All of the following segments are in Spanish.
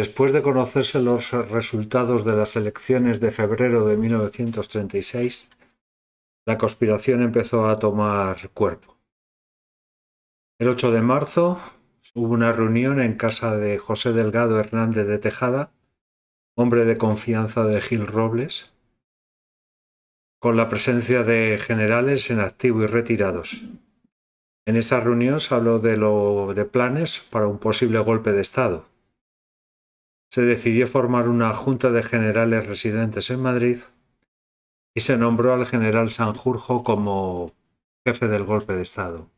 Después de conocerse los resultados de las elecciones de febrero de 1936, la conspiración empezó a tomar cuerpo. El 8 de marzo hubo una reunión en casa de José Delgado Hernández de Tejada, hombre de confianza de Gil Robles, con la presencia de generales en activo y retirados. En esa reunión se habló de, lo, de planes para un posible golpe de Estado se decidió formar una junta de generales residentes en Madrid y se nombró al general Sanjurjo como jefe del golpe de Estado.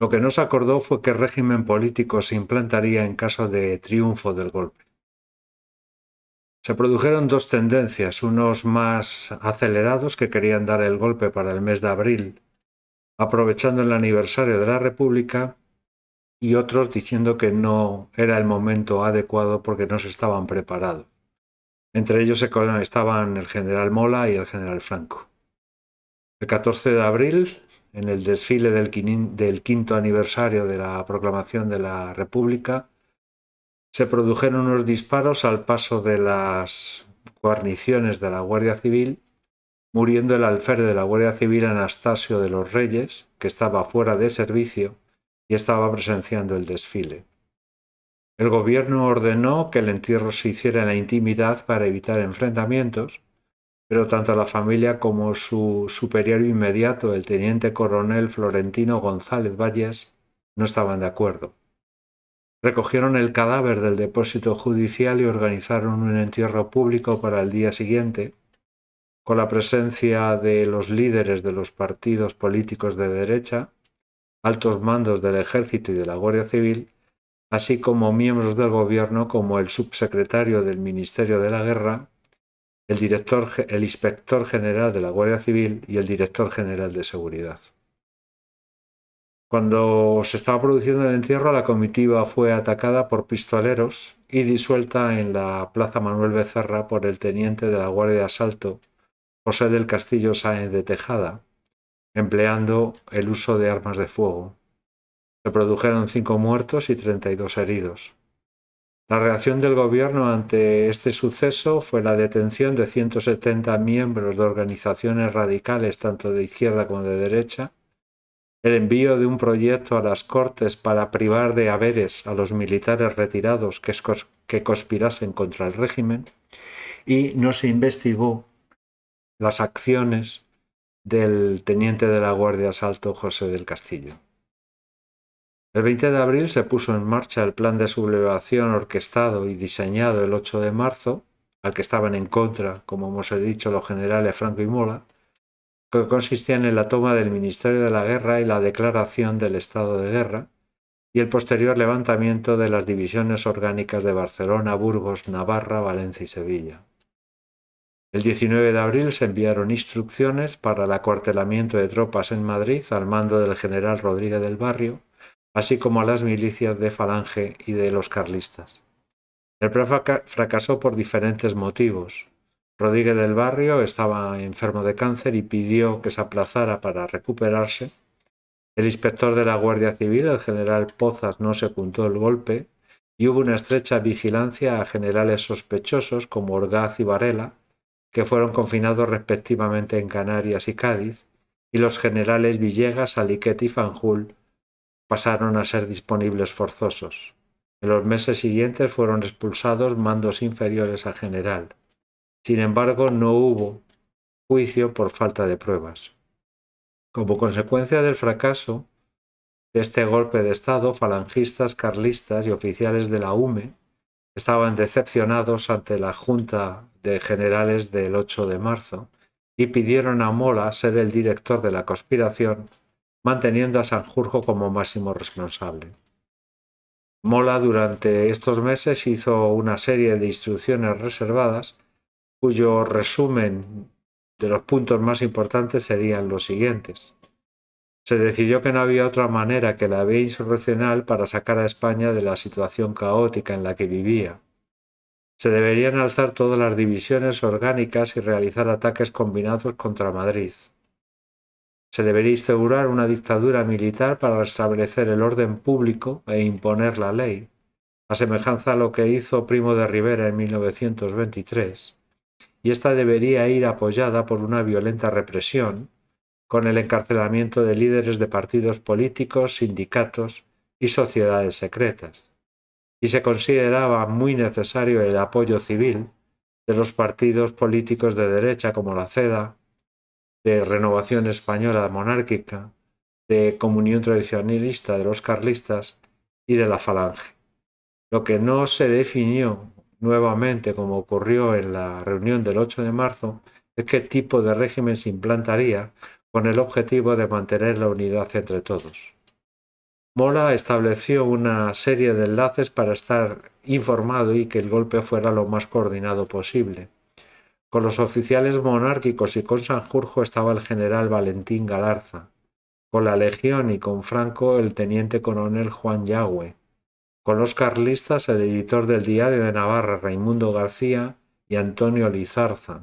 Lo que no se acordó fue qué régimen político se implantaría en caso de triunfo del golpe. Se produjeron dos tendencias, unos más acelerados que querían dar el golpe para el mes de abril, aprovechando el aniversario de la República, y otros diciendo que no era el momento adecuado porque no se estaban preparados. Entre ellos estaban el general Mola y el general Franco. El 14 de abril, en el desfile del, quinto aniversario de la proclamación de la República, se produjeron unos disparos al paso de las guarniciones de la Guardia Civil, muriendo el alférez de la Guardia Civil Anastasio de los Reyes, que estaba fuera de servicio, y estaba presenciando el desfile. El gobierno ordenó que el entierro se hiciera en la intimidad para evitar enfrentamientos, pero tanto la familia como su superior inmediato, el teniente coronel Florentino González Valles, no estaban de acuerdo. Recogieron el cadáver del depósito judicial y organizaron un entierro público para el día siguiente, con la presencia de los líderes de los partidos políticos de derecha, altos mandos del Ejército y de la Guardia Civil, así como miembros del gobierno como el subsecretario del Ministerio de la Guerra, el, director, el inspector general de la Guardia Civil y el director general de Seguridad. Cuando se estaba produciendo el entierro, la comitiva fue atacada por pistoleros y disuelta en la Plaza Manuel Becerra por el teniente de la Guardia de Asalto, José del Castillo Sáenz de Tejada, empleando el uso de armas de fuego. Se produjeron cinco muertos y 32 heridos. La reacción del gobierno ante este suceso fue la detención de 170 miembros de organizaciones radicales tanto de izquierda como de derecha, el envío de un proyecto a las Cortes para privar de haberes a los militares retirados que, que conspirasen contra el régimen, y no se investigó las acciones del teniente de la Guardia Asalto José del Castillo. El 20 de abril se puso en marcha el plan de sublevación orquestado y diseñado el 8 de marzo, al que estaban en contra, como hemos dicho, los generales Franco y Mola, que consistían en la toma del Ministerio de la Guerra y la declaración del estado de guerra, y el posterior levantamiento de las divisiones orgánicas de Barcelona, Burgos, Navarra, Valencia y Sevilla. El 19 de abril se enviaron instrucciones para el acuartelamiento de tropas en Madrid al mando del general Rodríguez del Barrio, así como a las milicias de Falange y de los carlistas. El plan fracasó por diferentes motivos. Rodríguez del Barrio estaba enfermo de cáncer y pidió que se aplazara para recuperarse. El inspector de la Guardia Civil, el general Pozas, no se juntó el golpe y hubo una estrecha vigilancia a generales sospechosos como Orgaz y Varela, que fueron confinados respectivamente en Canarias y Cádiz, y los generales Villegas, Aliquet y Fanjul pasaron a ser disponibles forzosos. En los meses siguientes fueron expulsados mandos inferiores a general. Sin embargo, no hubo juicio por falta de pruebas. Como consecuencia del fracaso de este golpe de Estado, falangistas, carlistas y oficiales de la UME estaban decepcionados ante la Junta de generales del 8 de marzo y pidieron a Mola ser el director de la conspiración, manteniendo a Sanjurjo como máximo responsable. Mola durante estos meses hizo una serie de instrucciones reservadas cuyo resumen de los puntos más importantes serían los siguientes. Se decidió que no había otra manera que la vía insurreccional para sacar a España de la situación caótica en la que vivía, se deberían alzar todas las divisiones orgánicas y realizar ataques combinados contra Madrid. Se debería instaurar una dictadura militar para restablecer el orden público e imponer la ley, a semejanza a lo que hizo Primo de Rivera en 1923, y esta debería ir apoyada por una violenta represión, con el encarcelamiento de líderes de partidos políticos, sindicatos y sociedades secretas y se consideraba muy necesario el apoyo civil de los partidos políticos de derecha como la CEDA, de Renovación Española Monárquica, de Comunión Tradicionalista de los Carlistas y de la Falange. Lo que no se definió nuevamente, como ocurrió en la reunión del 8 de marzo, es qué tipo de régimen se implantaría con el objetivo de mantener la unidad entre todos. Mola estableció una serie de enlaces para estar informado y que el golpe fuera lo más coordinado posible. Con los oficiales monárquicos y con Sanjurjo estaba el general Valentín Galarza, con la Legión y con Franco el teniente coronel Juan Yagüe, con los carlistas el editor del Diario de Navarra Raimundo García y Antonio Lizarza,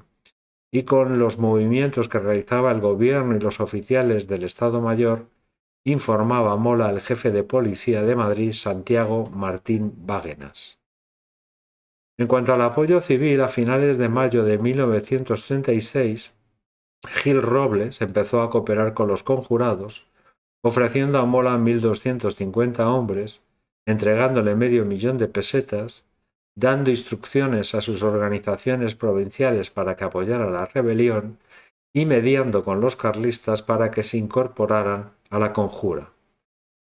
y con los movimientos que realizaba el gobierno y los oficiales del Estado Mayor informaba Mola el jefe de policía de Madrid, Santiago Martín Váguenas. En cuanto al apoyo civil, a finales de mayo de 1936, Gil Robles empezó a cooperar con los conjurados, ofreciendo a Mola 1.250 hombres, entregándole medio millón de pesetas, dando instrucciones a sus organizaciones provinciales para que apoyara la rebelión y mediando con los carlistas para que se incorporaran a la conjura.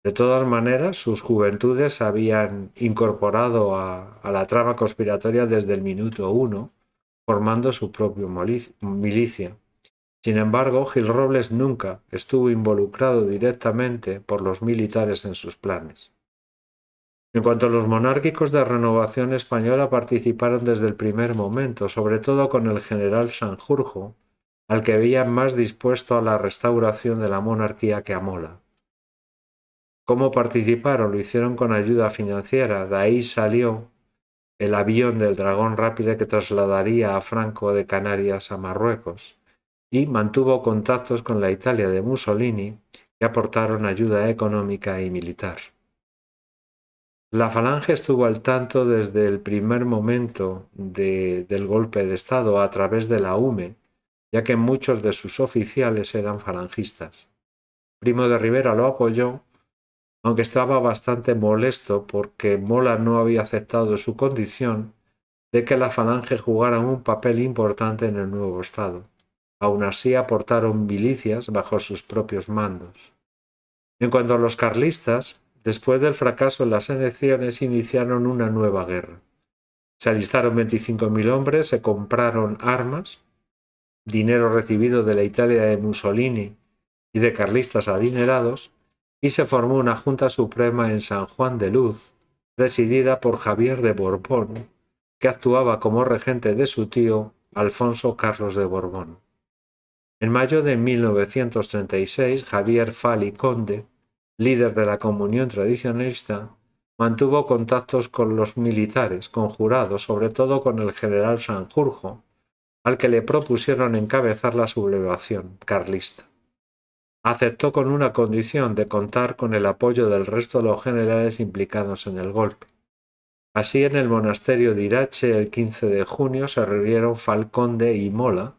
De todas maneras, sus juventudes se habían incorporado a, la trama conspiratoria desde el minuto uno, formando su propia milicia. Sin embargo, Gil Robles nunca estuvo involucrado directamente por los militares en sus planes. En cuanto a los monárquicos de Renovación Española participaron desde el primer momento, sobre todo con el general Sanjurjo, al que veían más dispuesto a la restauración de la monarquía que a Mola. ¿Cómo participaron? Lo hicieron con ayuda financiera. De ahí salió el avión del dragón rápido que trasladaría a Franco de Canarias a Marruecos y mantuvo contactos con la Italia de Mussolini que aportaron ayuda económica y militar. La falange estuvo al tanto desde el primer momento del golpe de Estado a través de la UME, ya que muchos de sus oficiales eran falangistas. Primo de Rivera lo apoyó, aunque estaba bastante molesto porque Mola no había aceptado su condición de que la falange jugara un papel importante en el nuevo Estado. Aun así aportaron milicias bajo sus propios mandos. En cuanto a los carlistas, después del fracaso en las elecciones iniciaron una nueva guerra. Se alistaron 25.000 hombres, se compraron armas dinero recibido de la Italia de Mussolini y de carlistas adinerados, y se formó una Junta Suprema en San Juan de Luz, presidida por Javier de Borbón, que actuaba como regente de su tío Alfonso Carlos de Borbón. En mayo de 1936, Javier Fali Conde, líder de la comunión tradicionalista, mantuvo contactos con los militares, conjurados sobre todo con el general Sanjurjo, al que le propusieron encabezar la sublevación carlista. Aceptó con una condición de contar con el apoyo del resto de los generales implicados en el golpe. Así, en el monasterio de Irache, el 15 de junio, se reunieron Falconde y Mola,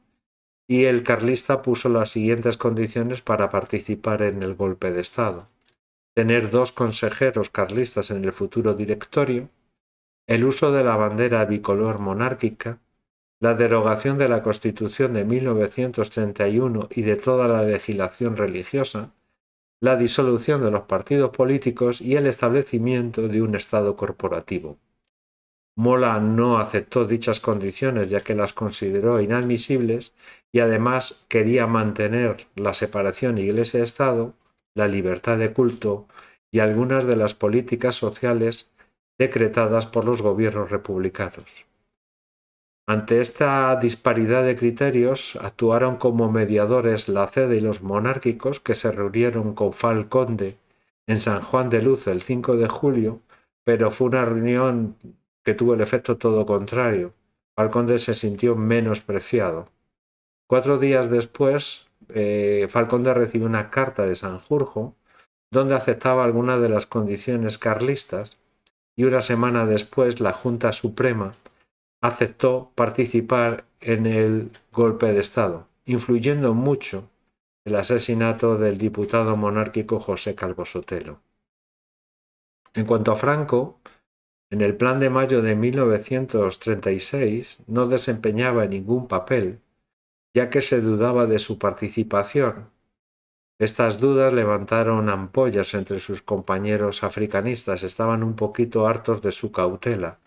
y el carlista puso las siguientes condiciones para participar en el golpe de Estado. Tener dos consejeros carlistas en el futuro directorio, el uso de la bandera bicolor monárquica, la derogación de la Constitución de 1931 y de toda la legislación religiosa, la disolución de los partidos políticos y el establecimiento de un Estado corporativo. Mola no aceptó dichas condiciones ya que las consideró inadmisibles y además quería mantener la separación Iglesia-Estado, la libertad de culto y algunas de las políticas sociales decretadas por los gobiernos republicanos. Ante esta disparidad de criterios, actuaron como mediadores la sede y los monárquicos que se reunieron con Falconde en San Juan de Luz el 5 de julio, pero fue una reunión que tuvo el efecto todo contrario. Falconde se sintió menospreciado. Cuatro días después, eh, Falconde recibió una carta de Sanjurjo donde aceptaba algunas de las condiciones carlistas y una semana después la Junta Suprema aceptó participar en el golpe de Estado, influyendo mucho el asesinato del diputado monárquico José Calvo Sotelo. En cuanto a Franco, en el plan de mayo de 1936 no desempeñaba ningún papel, ya que se dudaba de su participación. Estas dudas levantaron ampollas entre sus compañeros africanistas, estaban un poquito hartos de su cautela,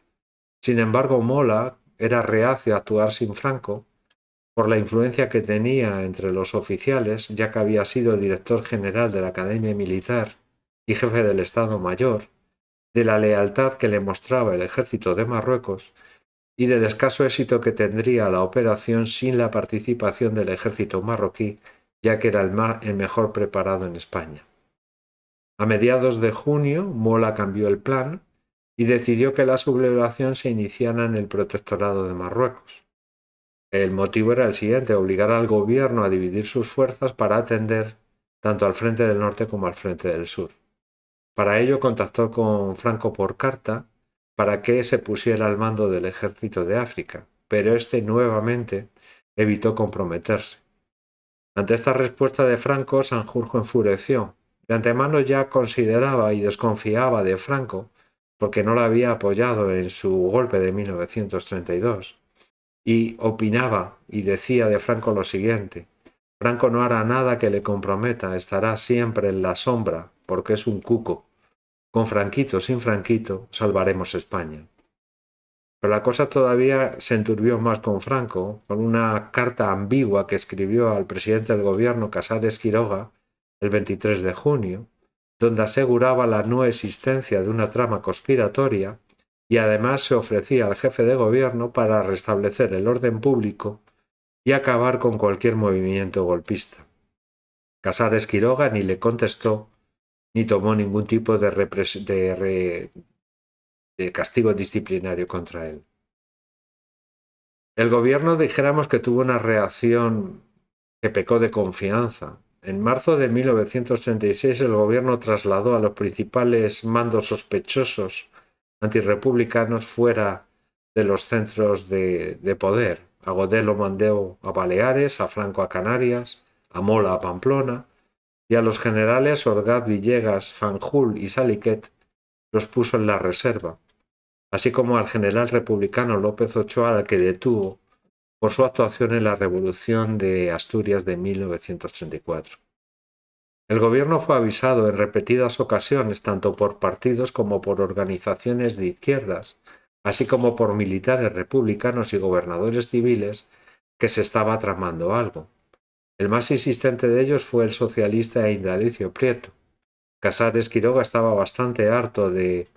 sin embargo, Mola era reacio a actuar sin Franco por la influencia que tenía entre los oficiales, ya que había sido director general de la Academia Militar y jefe del Estado Mayor, de la lealtad que le mostraba el ejército de Marruecos y del escaso éxito que tendría la operación sin la participación del ejército marroquí, ya que era el, el mejor preparado en España. A mediados de junio, Mola cambió el plan y decidió que la sublevación se iniciara en el protectorado de Marruecos. El motivo era el siguiente, obligar al gobierno a dividir sus fuerzas para atender tanto al frente del norte como al frente del sur. Para ello contactó con Franco por carta para que se pusiera al mando del ejército de África, pero este nuevamente evitó comprometerse. Ante esta respuesta de Franco, Sanjurjo enfureció. De antemano ya consideraba y desconfiaba de Franco porque no la había apoyado en su golpe de 1932. Y opinaba y decía de Franco lo siguiente, Franco no hará nada que le comprometa, estará siempre en la sombra, porque es un cuco. Con Franquito, sin Franquito, salvaremos España. Pero la cosa todavía se enturbió más con Franco, con una carta ambigua que escribió al presidente del gobierno Casares Quiroga el 23 de junio, donde aseguraba la no existencia de una trama conspiratoria y además se ofrecía al jefe de gobierno para restablecer el orden público y acabar con cualquier movimiento golpista. Casares Quiroga ni le contestó ni tomó ningún tipo de, de castigo disciplinario contra él. El gobierno dijéramos que tuvo una reacción que pecó de confianza, en marzo de 1936 el gobierno trasladó a los principales mandos sospechosos antirrepublicanos fuera de los centros de, poder. A Godelo lo mandó a Baleares, a Franco a Canarias, a Mola a Pamplona y a los generales Orgaz Villegas, Fanjul y Saliquet los puso en la reserva, así como al general republicano López Ochoa al que detuvo por su actuación en la Revolución de Asturias de 1934. El gobierno fue avisado en repetidas ocasiones tanto por partidos como por organizaciones de izquierdas, así como por militares republicanos y gobernadores civiles, que se estaba tramando algo. El más insistente de ellos fue el socialista Indalecio Prieto. Casares Quiroga estaba bastante harto de,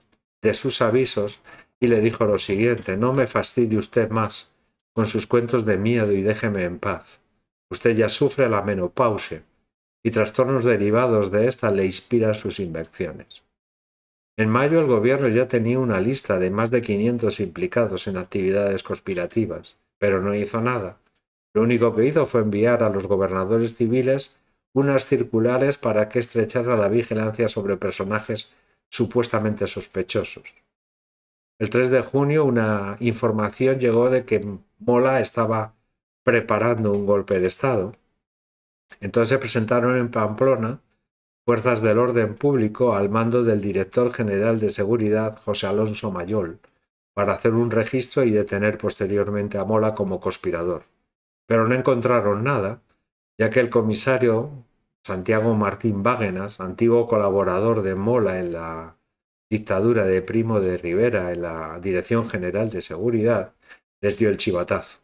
de sus avisos y le dijo lo siguiente, no me fastidie usted más, con sus cuentos de miedo y déjeme en paz. Usted ya sufre la menopausia y trastornos derivados de esta le inspiran sus invenciones. En mayo el gobierno ya tenía una lista de más de 500 implicados en actividades conspirativas, pero no hizo nada. Lo único que hizo fue enviar a los gobernadores civiles unas circulares para que estrechara la vigilancia sobre personajes supuestamente sospechosos. El 3 de junio una información llegó de que Mola estaba preparando un golpe de Estado. Entonces se presentaron en Pamplona fuerzas del orden público al mando del director general de seguridad José Alonso Mayol para hacer un registro y detener posteriormente a Mola como conspirador. Pero no encontraron nada, ya que el comisario Santiago Martín Váguenas, antiguo colaborador de Mola en la dictadura de Primo de Rivera en la Dirección General de Seguridad, les dio el chivatazo.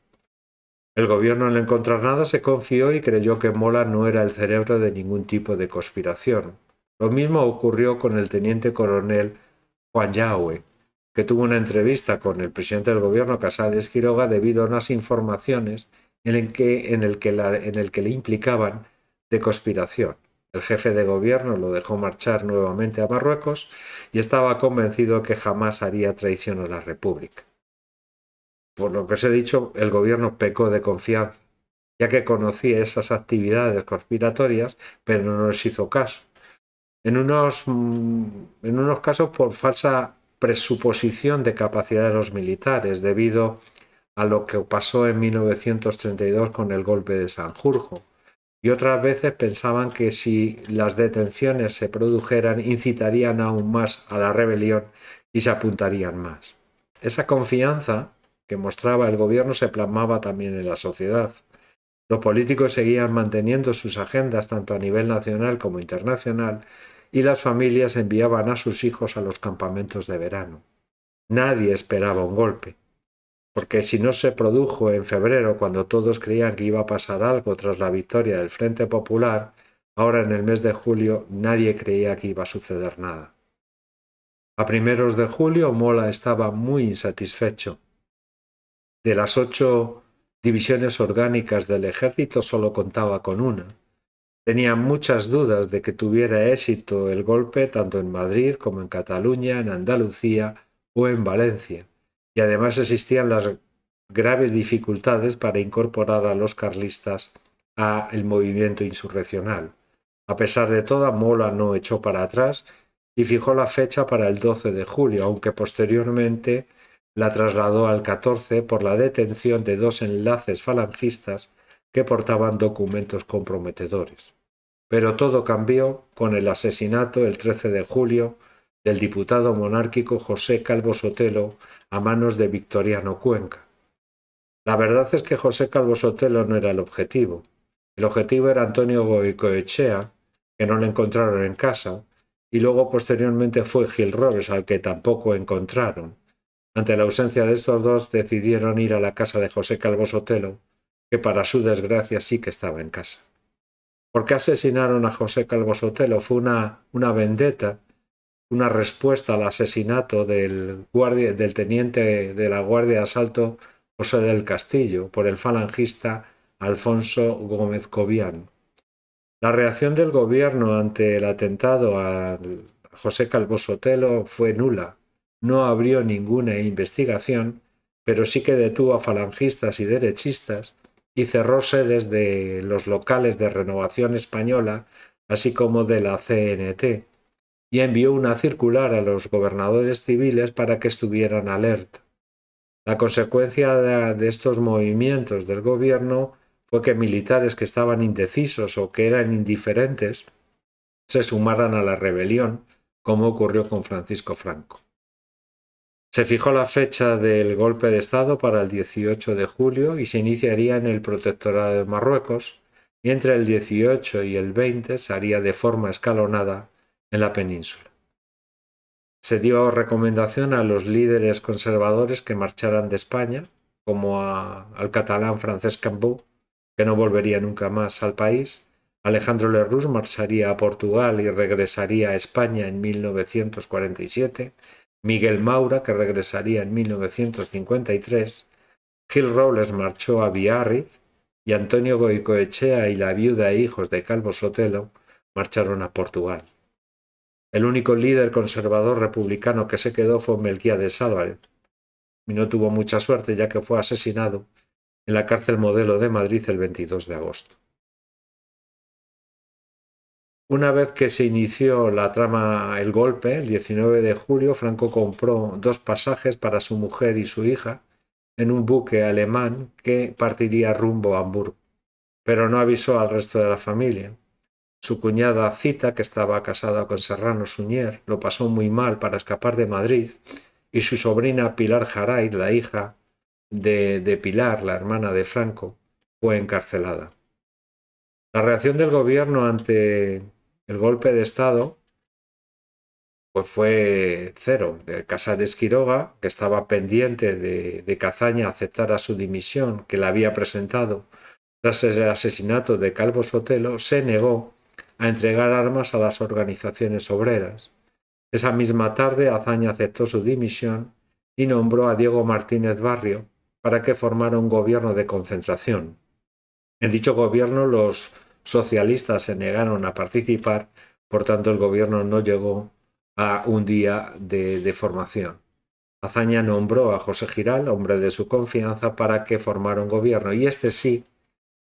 El gobierno al encontrar nada se confió y creyó que Mola no era el cerebro de ningún tipo de conspiración. Lo mismo ocurrió con el teniente coronel Juan Yahweh, que tuvo una entrevista con el presidente del gobierno Casales Quiroga debido a unas informaciones en las en el que le implicaban de conspiración. El jefe de gobierno lo dejó marchar nuevamente a Marruecos y estaba convencido que jamás haría traición a la República. Por lo que os he dicho, el gobierno pecó de confianza, ya que conocía esas actividades conspiratorias, pero no les hizo caso. En unos, mm, en unos casos por falsa presuposición de capacidad de los militares, debido a lo que pasó en 1932 con el golpe de Sanjurjo y otras veces pensaban que si las detenciones se produjeran incitarían aún más a la rebelión y se apuntarían más. Esa confianza que mostraba el gobierno se plasmaba también en la sociedad. Los políticos seguían manteniendo sus agendas tanto a nivel nacional como internacional y las familias enviaban a sus hijos a los campamentos de verano. Nadie esperaba un golpe porque si no se produjo en febrero, cuando todos creían que iba a pasar algo tras la victoria del Frente Popular, ahora en el mes de julio nadie creía que iba a suceder nada. A primeros de julio Mola estaba muy insatisfecho. De las ocho divisiones orgánicas del ejército solo contaba con una. Tenía muchas dudas de que tuviera éxito el golpe tanto en Madrid como en Cataluña, en Andalucía o en Valencia y además existían las graves dificultades para incorporar a los carlistas a el movimiento insurreccional. A pesar de todo, Mola no echó para atrás y fijó la fecha para el 12 de julio, aunque posteriormente la trasladó al 14 por la detención de dos enlaces falangistas que portaban documentos comprometedores. Pero todo cambió con el asesinato el 13 de julio del diputado monárquico José Calvo Sotelo a manos de Victoriano Cuenca. La verdad es que José Calvo Sotelo no era el objetivo. El objetivo era Antonio Goicoechea, que no le encontraron en casa, y luego posteriormente fue Gil Robles al que tampoco encontraron. Ante la ausencia de estos dos, decidieron ir a la casa de José Calvo Sotelo, que para su desgracia sí que estaba en casa. ¿Por qué asesinaron a José Calvo Sotelo? Fue una, una vendetta una respuesta al asesinato del, guardia, del teniente de la Guardia de Asalto José del Castillo por el falangista Alfonso Gómez Cobian. La reacción del gobierno ante el atentado a José Calvo Sotelo fue nula. No abrió ninguna investigación, pero sí que detuvo a falangistas y derechistas y cerró sedes de los locales de Renovación Española, así como de la CNT, y envió una circular a los gobernadores civiles para que estuvieran alerta. La consecuencia de estos movimientos del gobierno fue que militares que estaban indecisos o que eran indiferentes se sumaran a la rebelión, como ocurrió con Francisco Franco. Se fijó la fecha del golpe de Estado para el 18 de julio y se iniciaría en el protectorado de Marruecos, y entre el 18 y el 20 se haría de forma escalonada en la península. Se dio recomendación a los líderes conservadores que marcharan de España, como al catalán Francesc Cambó, que no volvería nunca más al país. Alejandro Lerroux marcharía a Portugal y regresaría a España en 1947. Miguel Maura, que regresaría en 1953. Gil Robles marchó a Biarritz y Antonio Goicoechea y la viuda e hijos de Calvo Sotelo marcharon a Portugal. El único líder conservador republicano que se quedó fue de Álvarez, y no tuvo mucha suerte ya que fue asesinado en la cárcel modelo de Madrid el 22 de agosto. Una vez que se inició la trama El Golpe, el 19 de julio, Franco compró dos pasajes para su mujer y su hija en un buque alemán que partiría rumbo a Hamburgo, pero no avisó al resto de la familia. Su cuñada Cita, que estaba casada con Serrano Suñer, lo pasó muy mal para escapar de Madrid y su sobrina Pilar Jaray, la hija de, Pilar, la hermana de Franco, fue encarcelada. La reacción del gobierno ante el golpe de Estado pues fue cero. Casares Quiroga, que estaba pendiente de, de Cazaña aceptara su dimisión que la había presentado tras el asesinato de Calvo Sotelo, se negó a entregar armas a las organizaciones obreras. Esa misma tarde Azaña aceptó su dimisión y nombró a Diego Martínez Barrio para que formara un gobierno de concentración. En dicho gobierno los socialistas se negaron a participar, por tanto el gobierno no llegó a un día de, formación. Azaña nombró a José Giral, hombre de su confianza, para que formara un gobierno y este sí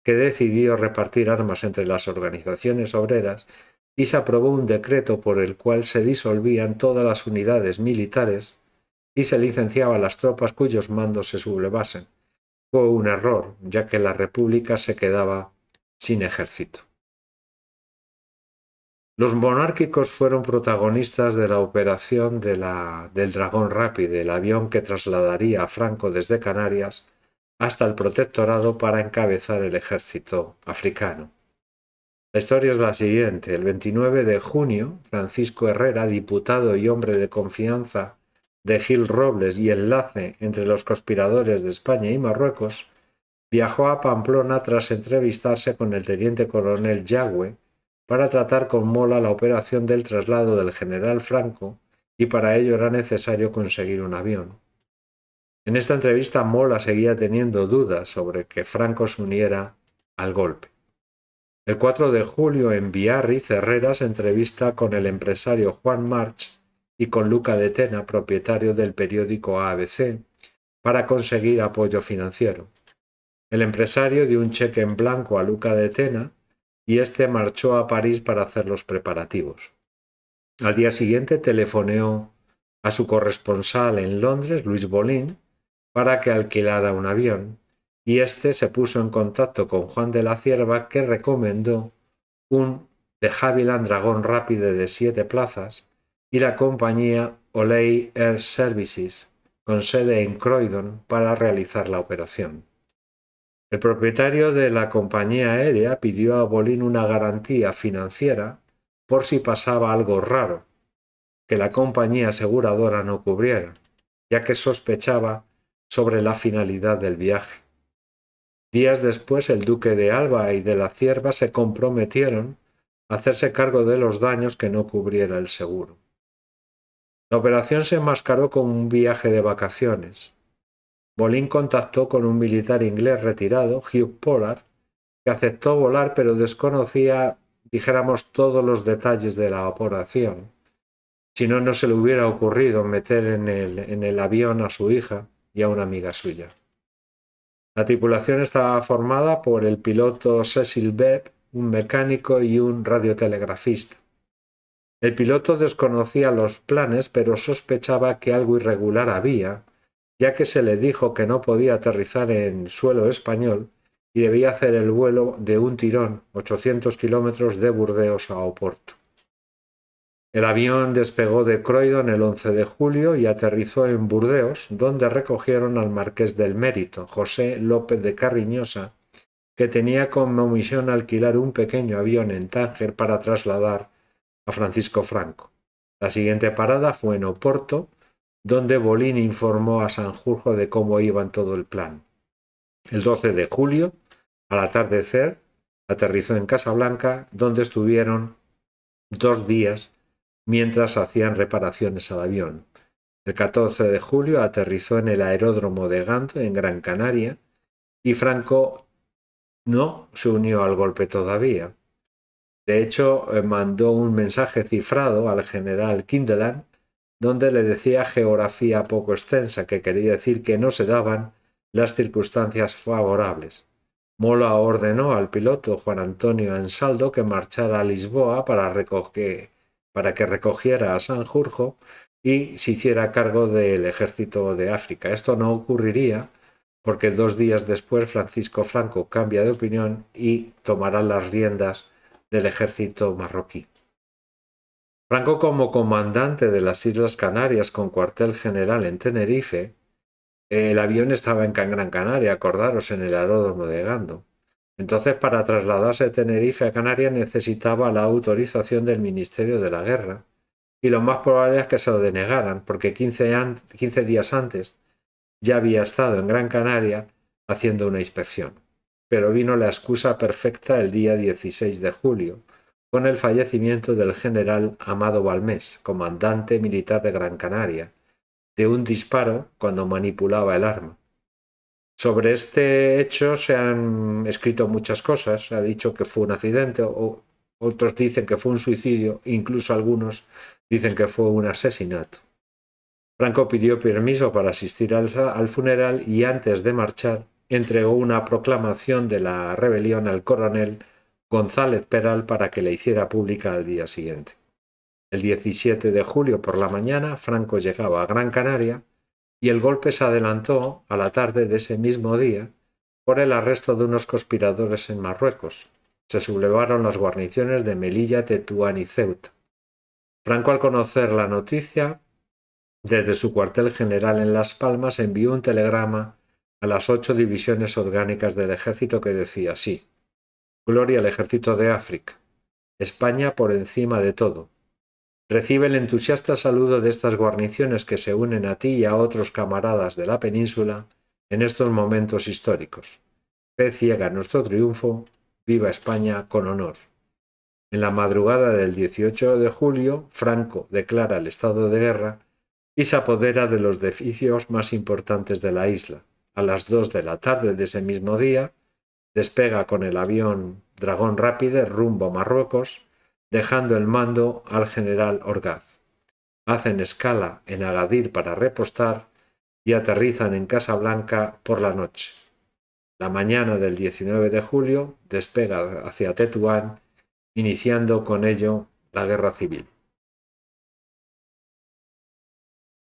que decidió repartir armas entre las organizaciones obreras y se aprobó un decreto por el cual se disolvían todas las unidades militares y se licenciaba las tropas cuyos mandos se sublevasen. Fue un error, ya que la República se quedaba sin ejército. Los monárquicos fueron protagonistas de la operación de la, del Dragón Rápido, el avión que trasladaría a Franco desde Canarias hasta el protectorado para encabezar el ejército africano. La historia es la siguiente. El 29 de junio, Francisco Herrera, diputado y hombre de confianza de Gil Robles y enlace entre los conspiradores de España y Marruecos, viajó a Pamplona tras entrevistarse con el teniente coronel Yagüe para tratar con Mola la operación del traslado del general Franco y para ello era necesario conseguir un avión. En esta entrevista Mola seguía teniendo dudas sobre que Franco se uniera al golpe. El 4 de julio en Biarritz se entrevista con el empresario Juan March y con Luca de Tena, propietario del periódico ABC, para conseguir apoyo financiero. El empresario dio un cheque en blanco a Luca de Tena y este marchó a París para hacer los preparativos. Al día siguiente telefoneó a su corresponsal en Londres, Luis Bolín, para que alquilara un avión, y éste se puso en contacto con Juan de la Cierva, que recomendó un de Havilland Dragón rápido de siete plazas y la compañía Olay Air Services, con sede en Croydon, para realizar la operación. El propietario de la compañía aérea pidió a Bolín una garantía financiera por si pasaba algo raro, que la compañía aseguradora no cubriera, ya que sospechaba sobre la finalidad del viaje. Días después el duque de Alba y de la Cierva se comprometieron a hacerse cargo de los daños que no cubriera el seguro. La operación se enmascaró con un viaje de vacaciones. Bolín contactó con un militar inglés retirado, Hugh Pollard, que aceptó volar pero desconocía, dijéramos, todos los detalles de la operación. Si no, no se le hubiera ocurrido meter en el, en el avión a su hija, y a una amiga suya. La tripulación estaba formada por el piloto Cecil Bebb, un mecánico y un radiotelegrafista. El piloto desconocía los planes, pero sospechaba que algo irregular había, ya que se le dijo que no podía aterrizar en suelo español y debía hacer el vuelo de un tirón, 800 kilómetros de Burdeos a Oporto. El avión despegó de Croydon el 11 de julio y aterrizó en Burdeos, donde recogieron al marqués del Mérito, José López de Carriñosa, que tenía como misión alquilar un pequeño avión en Tánger para trasladar a Francisco Franco. La siguiente parada fue en Oporto, donde Bolín informó a Sanjurjo de cómo iba en todo el plan. El 12 de julio, al atardecer, aterrizó en Casablanca, donde estuvieron dos días mientras hacían reparaciones al avión. El 14 de julio aterrizó en el aeródromo de Gant, en Gran Canaria, y Franco no se unió al golpe todavía. De hecho, eh, mandó un mensaje cifrado al general Kindeland, donde le decía geografía poco extensa, que quería decir que no se daban las circunstancias favorables. Mola ordenó al piloto Juan Antonio Ansaldo que marchara a Lisboa para recoger para que recogiera a Sanjurjo y se hiciera cargo del ejército de África. Esto no ocurriría porque dos días después Francisco Franco cambia de opinión y tomará las riendas del ejército marroquí. Franco como comandante de las Islas Canarias con cuartel general en Tenerife, el avión estaba en Gran Canaria, acordaros, en el aeródromo de Gando. Entonces, para trasladarse de Tenerife a Canarias necesitaba la autorización del Ministerio de la Guerra, y lo más probable es que se lo denegaran, porque 15, 15 días antes ya había estado en Gran Canaria haciendo una inspección. Pero vino la excusa perfecta el día 16 de julio, con el fallecimiento del general Amado Balmés, comandante militar de Gran Canaria, de un disparo cuando manipulaba el arma. Sobre este hecho se han escrito muchas cosas. ha dicho que fue un accidente, o otros dicen que fue un suicidio, incluso algunos dicen que fue un asesinato. Franco pidió permiso para asistir al, al funeral y antes de marchar entregó una proclamación de la rebelión al coronel González Peral para que la hiciera pública al día siguiente. El 17 de julio por la mañana, Franco llegaba a Gran Canaria y el golpe se adelantó a la tarde de ese mismo día por el arresto de unos conspiradores en Marruecos. Se sublevaron las guarniciones de Melilla, Tetuán y Ceuta. Franco, al conocer la noticia, desde su cuartel general en Las Palmas envió un telegrama a las ocho divisiones orgánicas del ejército que decía así: Gloria al ejército de África. España por encima de todo. Recibe el entusiasta saludo de estas guarniciones que se unen a ti y a otros camaradas de la península en estos momentos históricos. Fe ciega nuestro triunfo, viva España con honor. En la madrugada del 18 de julio, Franco declara el estado de guerra y se apodera de los edificios más importantes de la isla. A las 2 de la tarde de ese mismo día, despega con el avión Dragón Rápide rumbo a Marruecos dejando el mando al general Orgaz. Hacen escala en Agadir para repostar y aterrizan en Casablanca por la noche. La mañana del 19 de julio despega hacia Tetuán, iniciando con ello la guerra civil.